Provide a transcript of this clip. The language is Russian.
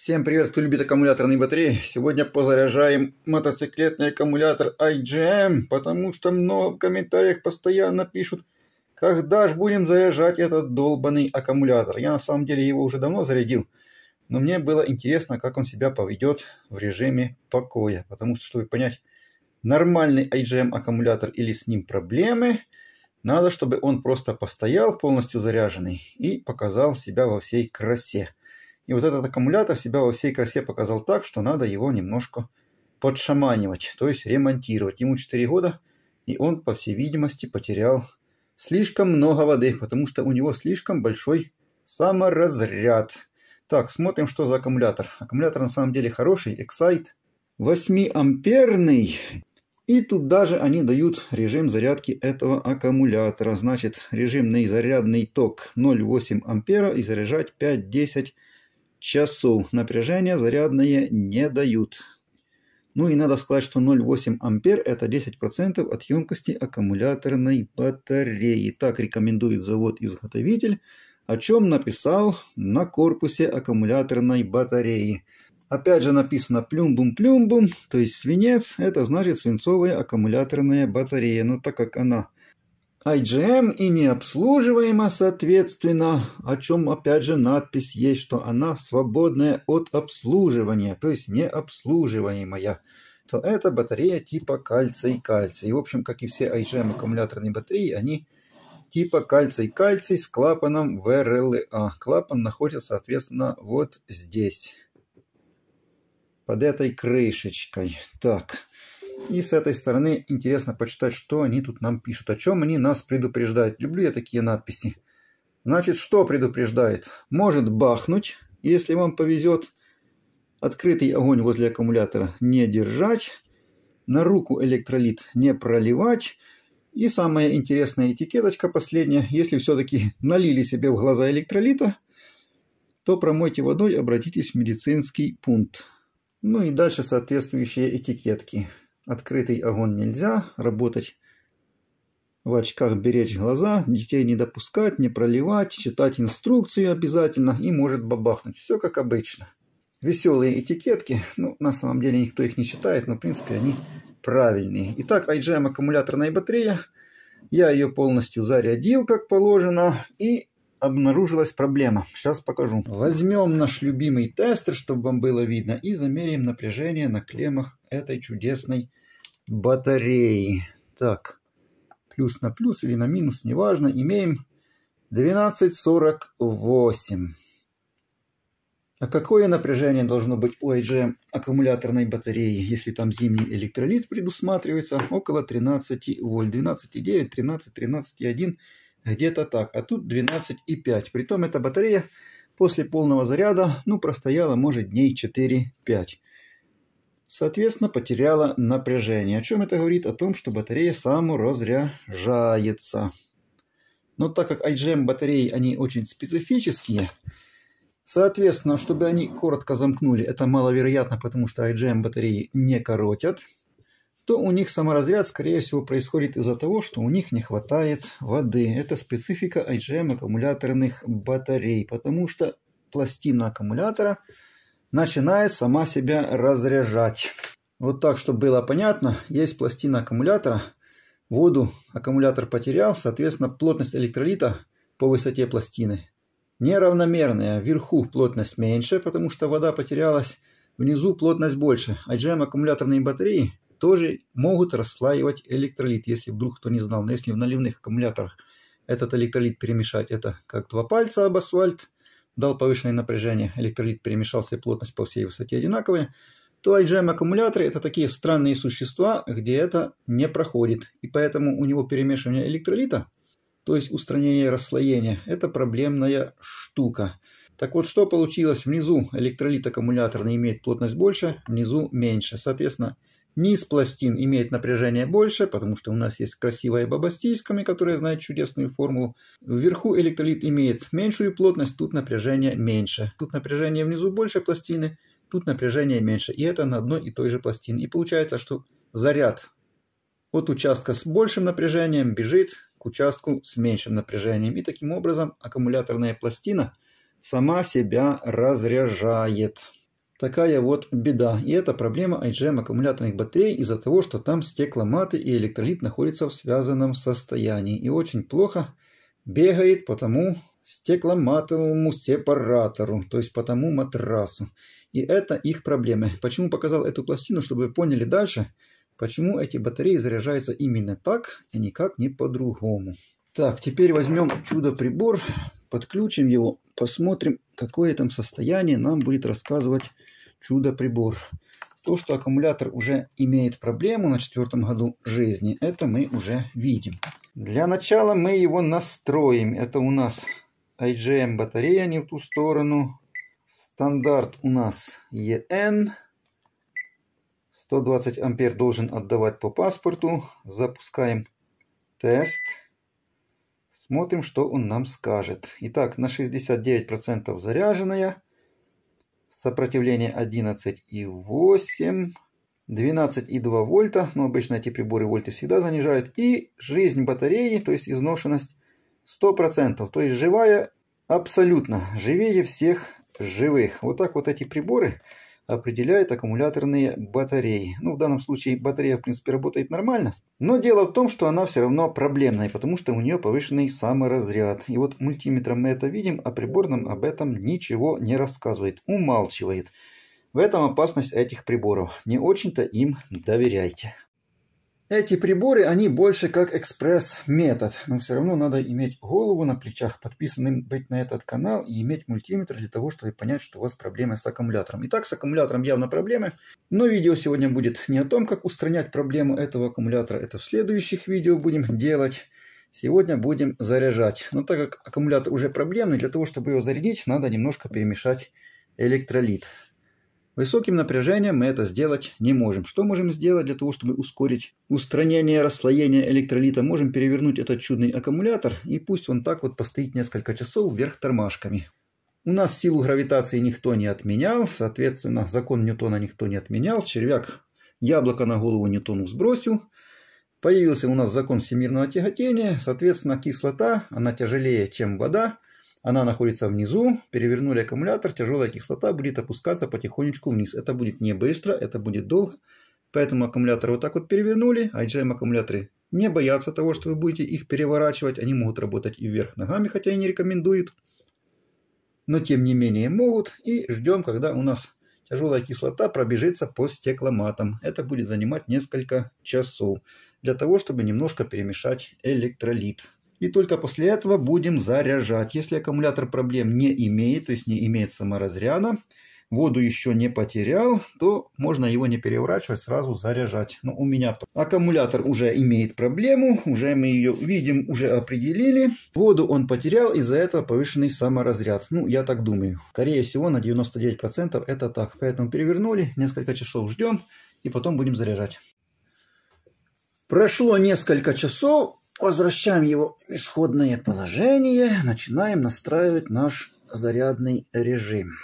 Всем привет, кто любит аккумуляторные батареи. Сегодня позаряжаем мотоциклетный аккумулятор IGM, потому что много в комментариях постоянно пишут, когда же будем заряжать этот долбанный аккумулятор. Я на самом деле его уже давно зарядил, но мне было интересно, как он себя поведет в режиме покоя. Потому что, чтобы понять, нормальный IGM аккумулятор или с ним проблемы, надо, чтобы он просто постоял полностью заряженный и показал себя во всей красе. И вот этот аккумулятор себя во всей красе показал так, что надо его немножко подшаманивать, то есть ремонтировать. Ему 4 года, и он, по всей видимости, потерял слишком много воды, потому что у него слишком большой саморазряд. Так, смотрим, что за аккумулятор. Аккумулятор на самом деле хороший, Excite 8-амперный. И тут даже они дают режим зарядки этого аккумулятора. Значит, режимный зарядный ток 0,8 ампера и заряжать 5-10 ампер часу напряжения зарядные не дают. Ну и надо сказать, что 0,8 ампер это 10% от емкости аккумуляторной батареи. Так рекомендует завод-изготовитель, о чем написал на корпусе аккумуляторной батареи. Опять же написано плюмбум-плюмбум, то есть свинец, это значит свинцовая аккумуляторная батарея. Но так как она IGM и необслуживаема, соответственно, о чем, опять же, надпись есть, что она свободная от обслуживания, то есть необслуживаемая, то это батарея типа кальций-кальций. В общем, как и все IGM аккумуляторные батареи, они типа кальций-кальций с клапаном ВРЛА. Клапан находится, соответственно, вот здесь, под этой крышечкой. Так, и с этой стороны интересно почитать, что они тут нам пишут, о чем они нас предупреждают. Люблю я такие надписи. Значит, что предупреждает? Может бахнуть, если вам повезет. Открытый огонь возле аккумулятора не держать. На руку электролит не проливать. И самая интересная этикеточка последняя. Если все-таки налили себе в глаза электролита, то промойте водой, обратитесь в медицинский пункт. Ну и дальше соответствующие этикетки. Открытый огонь нельзя, работать в очках беречь глаза, детей не допускать, не проливать, читать инструкцию обязательно и может бабахнуть. Все как обычно. Веселые этикетки, ну, на самом деле никто их не читает, но, в принципе, они правильные. Итак, IGM аккумуляторная батарея. Я ее полностью зарядил, как положено, и обнаружилась проблема. Сейчас покажу. Возьмем наш любимый тестер, чтобы вам было видно, и замерим напряжение на клеммах этой чудесной батареи. Так, плюс на плюс или на минус, неважно. Имеем 1248. А какое напряжение должно быть у IGM аккумуляторной батареи, если там зимний электролит предусматривается? Около 13 вольт. 12,9, 13, 13,1 где-то так, а тут 12,5. Притом эта батарея после полного заряда, ну, простояла, может, дней 4-5. Соответственно, потеряла напряжение. О чем это говорит? О том, что батарея саморазряжается. Но так как IGM батареи, они очень специфические, соответственно, чтобы они коротко замкнули, это маловероятно, потому что IGM батареи не коротят – то у них саморазряд, скорее всего, происходит из-за того, что у них не хватает воды. Это специфика IGM аккумуляторных батарей, потому что пластина аккумулятора начинает сама себя разряжать. Вот так, чтобы было понятно, есть пластина аккумулятора, воду аккумулятор потерял, соответственно, плотность электролита по высоте пластины неравномерная. Вверху плотность меньше, потому что вода потерялась, внизу плотность больше. IGM аккумуляторные батареи тоже могут расслаивать электролит, если вдруг кто не знал. Но если в наливных аккумуляторах этот электролит перемешать, это как два пальца об асфальт, дал повышенное напряжение, электролит перемешался и плотность по всей высоте одинаковая, то IGM-аккумуляторы – это такие странные существа, где это не проходит. И поэтому у него перемешивание электролита, то есть устранение расслоения, это проблемная штука. Так вот, что получилось? Внизу электролит аккумуляторный имеет плотность больше, внизу меньше. Соответственно, Низ пластин имеет напряжение больше, потому что у нас есть красивая баба которые знают чудесную формулу. Вверху электролит имеет меньшую плотность, тут напряжение меньше. Тут напряжение внизу больше пластины, тут напряжение меньше. И это на одной и той же пластине. И получается, что заряд от участка с большим напряжением бежит к участку с меньшим напряжением. И таким образом аккумуляторная пластина сама себя разряжает. Такая вот беда. И это проблема IGM аккумуляторных батарей из-за того, что там стекломаты и электролит находятся в связанном состоянии. И очень плохо бегает по тому стекломатовому сепаратору, то есть по тому матрасу. И это их проблемы. Почему показал эту пластину, чтобы вы поняли дальше, почему эти батареи заряжаются именно так, а никак не по-другому. Так, теперь возьмем чудо-прибор, подключим его, посмотрим, какое там состояние нам будет рассказывать чудо-прибор. То, что аккумулятор уже имеет проблему на четвертом году жизни, это мы уже видим. Для начала мы его настроим. Это у нас IGM эм батарея не в ту сторону. Стандарт у нас EN. 120 ампер должен отдавать по паспорту. Запускаем тест. Смотрим, что он нам скажет. Итак, на 69% заряженная сопротивление 11,8, 12,2 вольта, но обычно эти приборы вольты всегда занижают, и жизнь батареи, то есть изношенность 100%, то есть живая абсолютно, живее всех живых. Вот так вот эти приборы определяет аккумуляторные батареи. Ну, в данном случае батарея, в принципе, работает нормально. Но дело в том, что она все равно проблемная, потому что у нее повышенный саморазряд. И вот мультиметром мы это видим, а прибор нам об этом ничего не рассказывает, умалчивает. В этом опасность этих приборов. Не очень-то им доверяйте. Эти приборы, они больше как экспресс-метод, но все равно надо иметь голову на плечах, подписанным быть на этот канал и иметь мультиметр для того, чтобы понять, что у вас проблемы с аккумулятором. Итак, с аккумулятором явно проблемы, но видео сегодня будет не о том, как устранять проблему этого аккумулятора, это в следующих видео будем делать. Сегодня будем заряжать. Но так как аккумулятор уже проблемный, для того, чтобы его зарядить, надо немножко перемешать электролит. Высоким напряжением мы это сделать не можем. Что можем сделать для того, чтобы ускорить устранение расслоения электролита? Можем перевернуть этот чудный аккумулятор, и пусть он так вот постоит несколько часов вверх тормашками. У нас силу гравитации никто не отменял, соответственно, закон Ньютона никто не отменял. Червяк яблоко на голову Ньютону сбросил. Появился у нас закон всемирного тяготения, соответственно, кислота, она тяжелее, чем вода, она находится внизу, перевернули аккумулятор, тяжелая кислота будет опускаться потихонечку вниз. Это будет не быстро, это будет долго. Поэтому аккумуляторы вот так вот перевернули. IGM а аккумуляторы не боятся того, что вы будете их переворачивать. Они могут работать и вверх ногами, хотя и не рекомендуют. Но тем не менее могут. И ждем, когда у нас тяжелая кислота пробежится по стекломатам. Это будет занимать несколько часов. Для того, чтобы немножко перемешать электролит. И только после этого будем заряжать. Если аккумулятор проблем не имеет, то есть не имеет саморазряда, воду еще не потерял, то можно его не переворачивать, сразу заряжать. Но у меня аккумулятор уже имеет проблему, уже мы ее видим, уже определили. Воду он потерял, из-за этого повышенный саморазряд. Ну, я так думаю. Скорее всего, на 99% это так. Поэтому перевернули, несколько часов ждем и потом будем заряжать. Прошло несколько часов, Возвращаем его в исходное положение, начинаем настраивать наш зарядный режим.